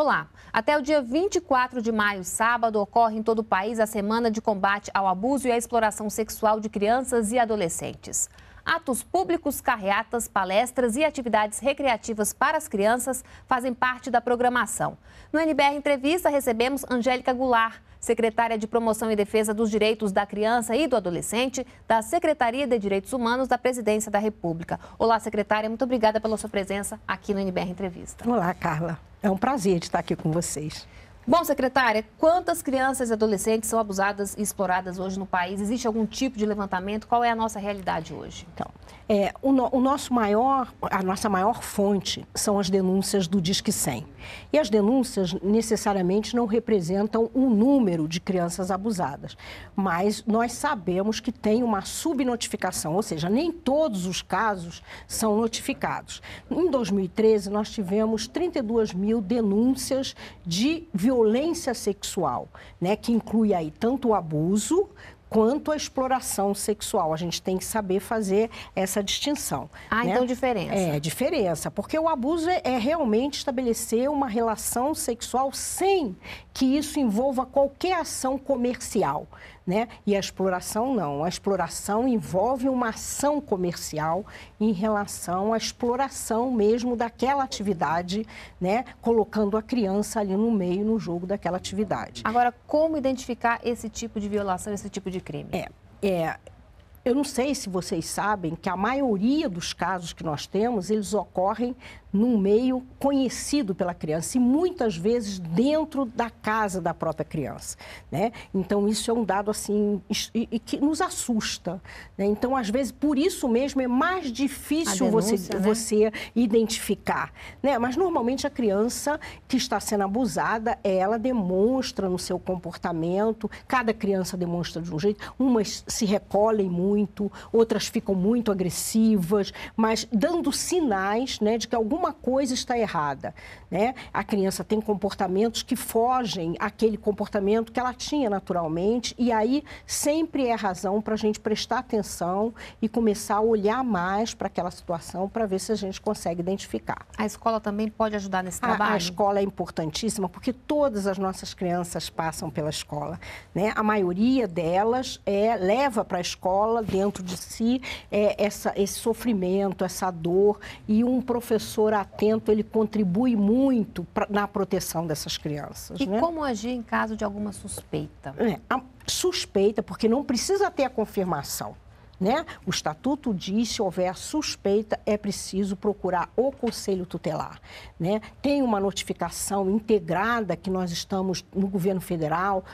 Olá! Até o dia 24 de maio, sábado, ocorre em todo o país a Semana de Combate ao Abuso e à Exploração Sexual de Crianças e Adolescentes. Atos públicos, carreatas, palestras e atividades recreativas para as crianças fazem parte da programação. No NBR Entrevista, recebemos Angélica Goulart, secretária de Promoção e Defesa dos Direitos da Criança e do Adolescente da Secretaria de Direitos Humanos da Presidência da República. Olá, secretária, muito obrigada pela sua presença aqui no NBR Entrevista. Olá, Carla. É um prazer estar aqui com vocês. Bom, secretária, quantas crianças e adolescentes são abusadas e exploradas hoje no país? Existe algum tipo de levantamento? Qual é a nossa realidade hoje? Então, é, o, no, o, nosso maior, a nossa maior fonte são as denúncias do Disque 100. E as denúncias necessariamente não representam o um número de crianças abusadas, mas nós sabemos que tem uma subnotificação, ou seja, nem todos os casos são notificados. Em 2013, nós tivemos 32 mil denúncias de violência sexual, né, que inclui aí tanto o abuso quanto à exploração sexual. A gente tem que saber fazer essa distinção. Ah, né? então diferença. É, diferença. Porque o abuso é, é realmente estabelecer uma relação sexual sem que isso envolva qualquer ação comercial né? E a exploração não. A exploração envolve uma ação comercial em relação à exploração mesmo daquela atividade, né? Colocando a criança ali no meio, no jogo daquela atividade. Agora, como identificar esse tipo de violação, esse tipo de crime? É, é eu não sei se vocês sabem que a maioria dos casos que nós temos, eles ocorrem num meio conhecido pela criança e muitas vezes dentro da casa da própria criança, né? Então isso é um dado assim e, e que nos assusta, né? Então às vezes por isso mesmo é mais difícil denúncia, você né? você identificar, né? Mas normalmente a criança que está sendo abusada, ela demonstra no seu comportamento, cada criança demonstra de um jeito, umas se recolhem muito, outras ficam muito agressivas, mas dando sinais, né, de que algum alguma coisa está errada, né? A criança tem comportamentos que fogem aquele comportamento que ela tinha naturalmente e aí sempre é razão para a gente prestar atenção e começar a olhar mais para aquela situação para ver se a gente consegue identificar. A escola também pode ajudar nesse trabalho? A, a escola é importantíssima porque todas as nossas crianças passam pela escola, né? A maioria delas é, leva para a escola dentro de si é, essa, esse sofrimento, essa dor e um professor professor atento, ele contribui muito pra, na proteção dessas crianças. E né? como agir em caso de alguma suspeita? É, suspeita, porque não precisa ter a confirmação. Né? O estatuto diz se houver suspeita é preciso procurar o conselho tutelar, né? Tem uma notificação integrada que nós estamos no governo federal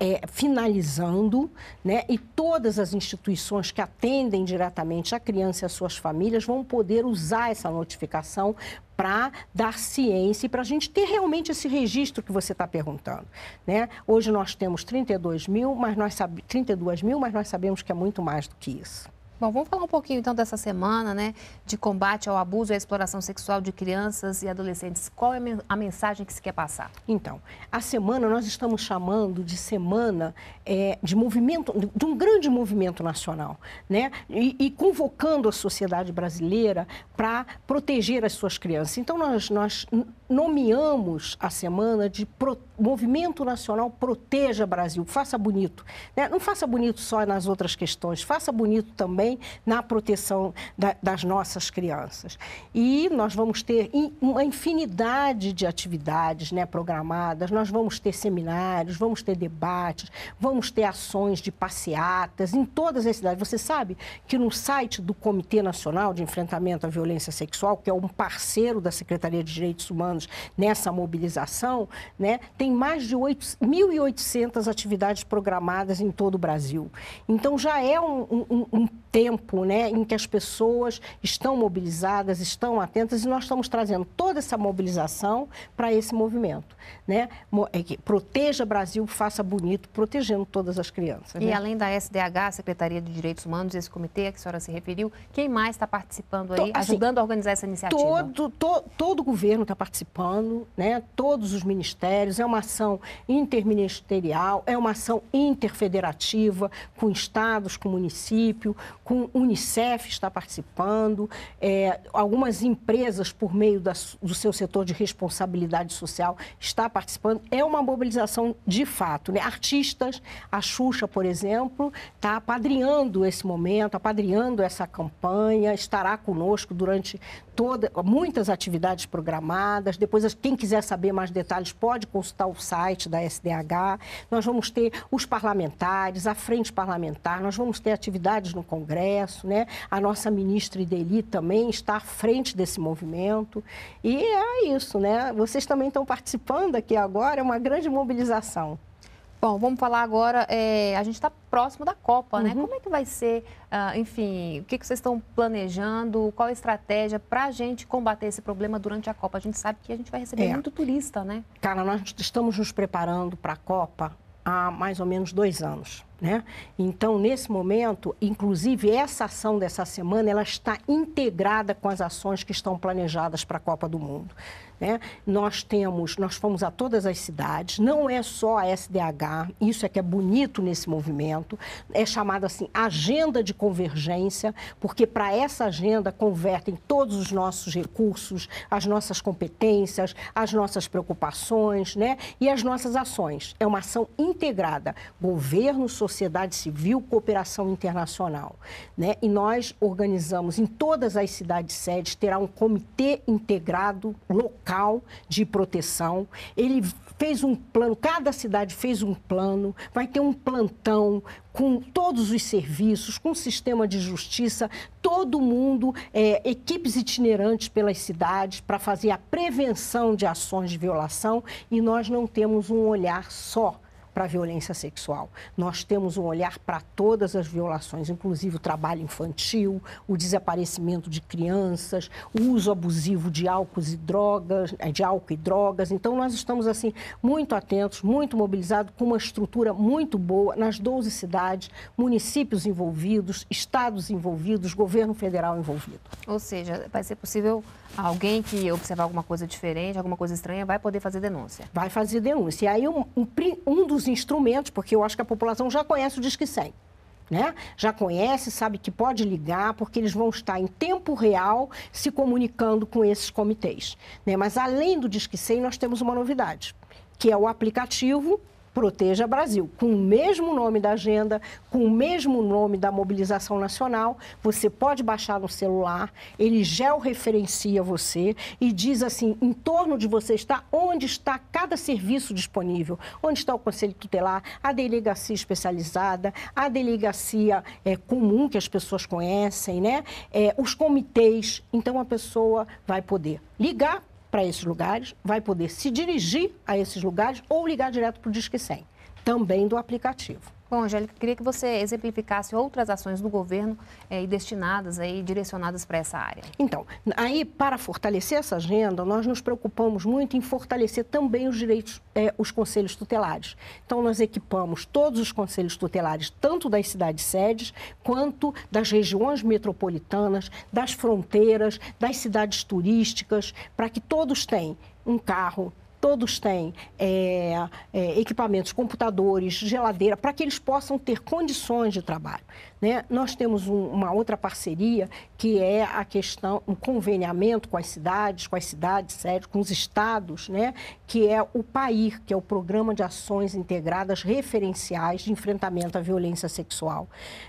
é, finalizando, né? E todas as instituições que atendem diretamente a criança e as suas famílias vão poder usar essa notificação para dar ciência e para a gente ter realmente esse registro que você está perguntando. Né? Hoje nós temos 32 mil, mas nós sabemos 32 mil, mas nós sabemos que é muito mais do que isso. Bom, vamos falar um pouquinho então dessa semana, né, de combate ao abuso e à exploração sexual de crianças e adolescentes. Qual é a mensagem que se quer passar? Então, a semana nós estamos chamando de semana é, de movimento, de um grande movimento nacional, né, e, e convocando a sociedade brasileira para proteger as suas crianças. Então, nós, nós nomeamos a semana de Pro... Movimento Nacional Proteja Brasil, faça bonito. Né? Não faça bonito só nas outras questões, faça bonito também na proteção da, das nossas crianças. E nós vamos ter uma infinidade de atividades né, programadas, nós vamos ter seminários, vamos ter debates, vamos ter ações de passeatas em todas as cidades. Você sabe que no site do Comitê Nacional de Enfrentamento à Violência Sexual, que é um parceiro da Secretaria de Direitos Humanos, anos nessa mobilização, né, tem mais de 1.800 atividades programadas em todo o Brasil. Então já é um, um, um tempo né, em que as pessoas estão mobilizadas, estão atentas, e nós estamos trazendo toda essa mobilização para esse movimento. Né? É proteja Brasil, faça bonito, protegendo todas as crianças. E né? além da SDH, a Secretaria de Direitos Humanos, esse comitê a que a senhora se referiu, quem mais está participando aí, assim, ajudando a organizar essa iniciativa? Todo, to, todo o governo está participando, né? todos os ministérios, é uma ação interministerial, é uma ação interfederativa, com estados, com município, com Unicef está participando, é, algumas empresas por meio da, do seu setor de responsabilidade social está participando. É uma mobilização de fato. Né? Artistas, a Xuxa, por exemplo, está apadrinhando esse momento, apadrinhando essa campanha, estará conosco durante toda, muitas atividades programadas. Depois, quem quiser saber mais detalhes pode consultar o site da SDH. Nós vamos ter os parlamentares, a frente parlamentar, nós vamos ter atividades no Congresso Congresso, né? A nossa ministra Ideli também está à frente desse movimento. E é isso, né? Vocês também estão participando aqui agora, é uma grande mobilização. Bom, vamos falar agora, é, a gente está próximo da Copa, né? uhum. né? Como é que vai ser, uh, enfim, o que, que vocês estão planejando, qual a estratégia para a gente combater esse problema durante a Copa? A gente sabe que a gente vai receber é. muito turista, né? Cara, nós estamos nos preparando para a Copa há mais ou menos dois anos. Né? Então, nesse momento, inclusive essa ação dessa semana, ela está integrada com as ações que estão planejadas para a Copa do Mundo. Né? Nós temos, nós fomos a todas as cidades, não é só a SDH, isso é que é bonito nesse movimento, é chamada assim agenda de convergência, porque para essa agenda convertem todos os nossos recursos, as nossas competências, as nossas preocupações né? e as nossas ações. É uma ação integrada, governo, sociedade, sociedade civil, cooperação internacional. Né? E nós organizamos em todas as cidades sedes, terá um comitê integrado local de proteção. Ele fez um plano, cada cidade fez um plano, vai ter um plantão com todos os serviços, com o sistema de justiça, todo mundo, é, equipes itinerantes pelas cidades para fazer a prevenção de ações de violação e nós não temos um olhar só para a violência sexual. Nós temos um olhar para todas as violações, inclusive o trabalho infantil, o desaparecimento de crianças, o uso abusivo de álcool e drogas, eh, de álcool e drogas. Então nós estamos assim muito atentos, muito mobilizados com uma estrutura muito boa nas 12 cidades, municípios envolvidos, estados envolvidos, governo federal envolvido. Ou seja, vai ser possível alguém que observar alguma coisa diferente, alguma coisa estranha, vai poder fazer denúncia. Vai fazer denúncia. E aí um, um, um dos instrumentos, porque eu acho que a população já conhece o Disque 100. Né? Já conhece, sabe que pode ligar, porque eles vão estar em tempo real se comunicando com esses comitês. Né? Mas além do Disque 100, nós temos uma novidade, que é o aplicativo Proteja Brasil. Com o mesmo nome da agenda, com o mesmo nome da mobilização nacional, você pode baixar no celular, ele georreferencia você e diz assim: em torno de você está onde está cada serviço disponível, onde está o Conselho Tutelar, a delegacia especializada, a delegacia é, comum que as pessoas conhecem, né? É, os comitês. Então a pessoa vai poder ligar para esses lugares, vai poder se dirigir a esses lugares ou ligar direto para o Disque 100, também do aplicativo. Bom, Angélica, queria que você exemplificasse outras ações do governo eh, e eh, destinadas aí, direcionadas para essa área. Então, aí para fortalecer essa agenda, nós nos preocupamos muito em fortalecer também os direitos, eh, os conselhos tutelares. Então, nós equipamos todos os conselhos tutelares, tanto das cidades sedes, quanto das regiões metropolitanas, das fronteiras, das cidades turísticas, para que todos tenham um carro, todos têm é, é, equipamentos, computadores, geladeira, para que eles possam ter condições de trabalho. Né? Nós temos um, uma outra parceria que é a questão, um conveniamento com as cidades, com as cidades sérias, com os estados, né? que é o PAIR, que é o Programa de Ações Integradas Referenciais de Enfrentamento à Violência Sexual.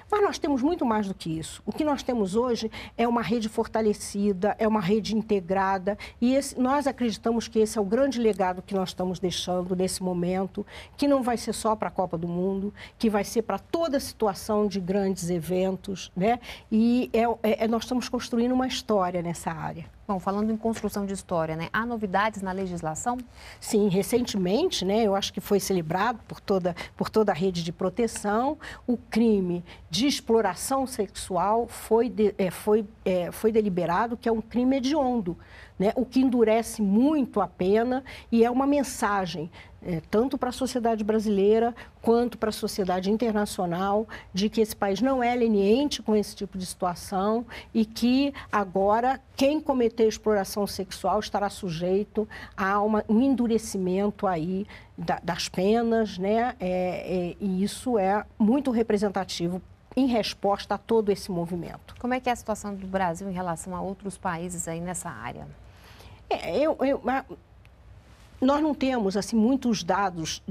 Mas nós temos muito mais do que isso. O que nós temos hoje é uma rede fortalecida, é uma rede integrada, e esse, nós acreditamos que esse é o grande legado legado que nós estamos deixando nesse momento, que não vai ser só para a Copa do Mundo, que vai ser para toda a situação de grandes eventos, né? E é, é, nós estamos construindo uma história nessa área. Bom, falando em construção de história, né, há novidades na legislação? Sim, recentemente, né, eu acho que foi celebrado por toda, por toda a rede de proteção, o crime de exploração sexual foi, de, é, foi, é, foi deliberado que é um crime hediondo, né, o que endurece muito a pena e é uma mensagem é, tanto para a sociedade brasileira quanto para a sociedade internacional, de que esse país não é leniente com esse tipo de situação e que agora quem cometer exploração sexual estará sujeito a uma, um endurecimento aí da, das penas, né? É, é, e isso é muito representativo em resposta a todo esse movimento. Como é que é a situação do Brasil em relação a outros países aí nessa área? É, eu, eu, nós não temos assim muitos dados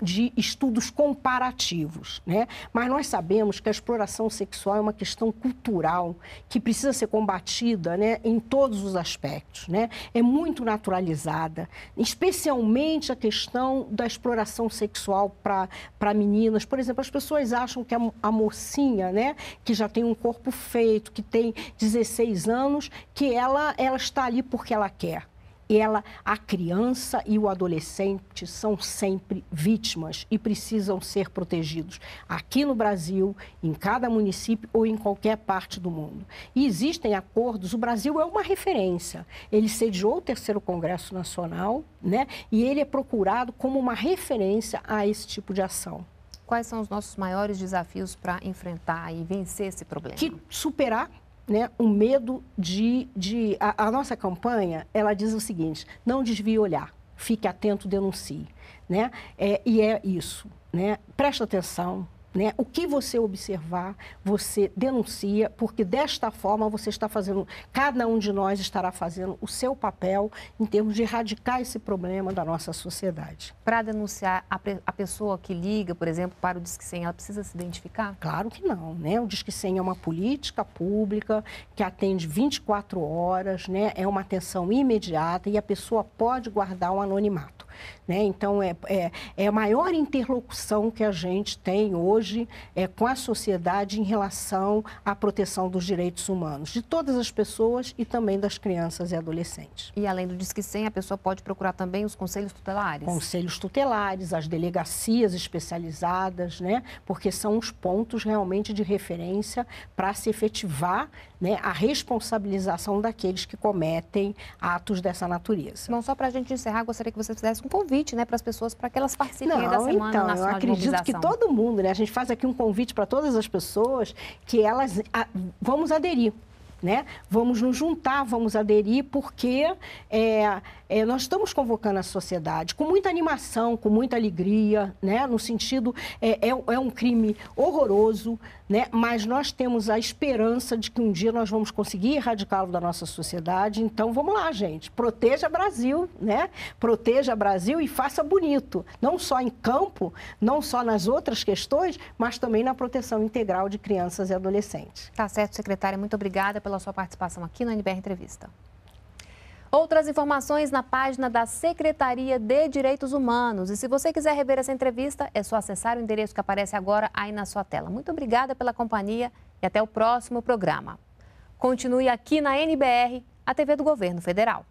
de estudos comparativos, né? Mas nós sabemos que a exploração sexual é uma questão cultural que precisa ser combatida, né, em todos os aspectos, né? É muito naturalizada, especialmente a questão da exploração sexual para para meninas. Por exemplo, as pessoas acham que a, a mocinha, né, que já tem um corpo feito, que tem 16 anos, que ela ela está ali porque ela quer ela, a criança e o adolescente são sempre vítimas e precisam ser protegidos aqui no Brasil, em cada município ou em qualquer parte do mundo. E existem acordos, o Brasil é uma referência. Ele sediou o terceiro Congresso Nacional, né? E ele é procurado como uma referência a esse tipo de ação quais são os nossos maiores desafios para enfrentar e vencer esse problema? Que superar né, um medo de... de a, a nossa campanha, ela diz o seguinte, não desvie o olhar, fique atento, denuncie. Né? É, e é isso. Né? Preste atenção, né? O que você observar, você denuncia, porque desta forma você está fazendo, cada um de nós estará fazendo o seu papel em termos de erradicar esse problema da nossa sociedade. Para denunciar a, a, pessoa que liga, por exemplo, para o Disque 100, ela precisa se identificar? Claro que não, né? O Disque 100 é uma política pública que atende 24 horas, né? É uma atenção imediata e a pessoa pode guardar um anonimato. Né? Então, é, é, é a maior interlocução que a gente tem hoje é, com a sociedade em relação à proteção dos direitos humanos, de todas as pessoas e também das crianças e adolescentes. E além do Disque 100, a pessoa pode procurar também os conselhos tutelares? Conselhos tutelares, as delegacias especializadas, né? porque são os pontos realmente de referência para se efetivar né, a responsabilização daqueles que cometem atos dessa natureza. Bom, só para a gente encerrar, gostaria que você fizesse um convite né, para as pessoas, para que elas participem Não, da Semana então, Nacional eu acredito que todo mundo, né? A gente faz aqui um convite para todas as pessoas que elas a, vamos aderir. Né? Vamos nos juntar, vamos aderir, porque é, é, nós estamos convocando a sociedade com muita animação, com muita alegria, né? no sentido, é, é, é, um crime horroroso, né? mas nós temos a esperança de que um dia nós vamos conseguir erradicá-lo da nossa sociedade. Então, vamos lá, gente, proteja Brasil, né? proteja Brasil e faça bonito, não só em campo, não só nas outras questões, mas também na proteção integral de crianças e adolescentes. Tá certo, secretária, muito obrigada pela sua participação aqui no NBR Entrevista. Outras informações na página da Secretaria de Direitos Humanos. E se você quiser rever essa entrevista, é só acessar o endereço que aparece agora aí na sua tela. Muito obrigada pela companhia e até o próximo programa. Continue aqui na NBR, a TV do Governo Federal.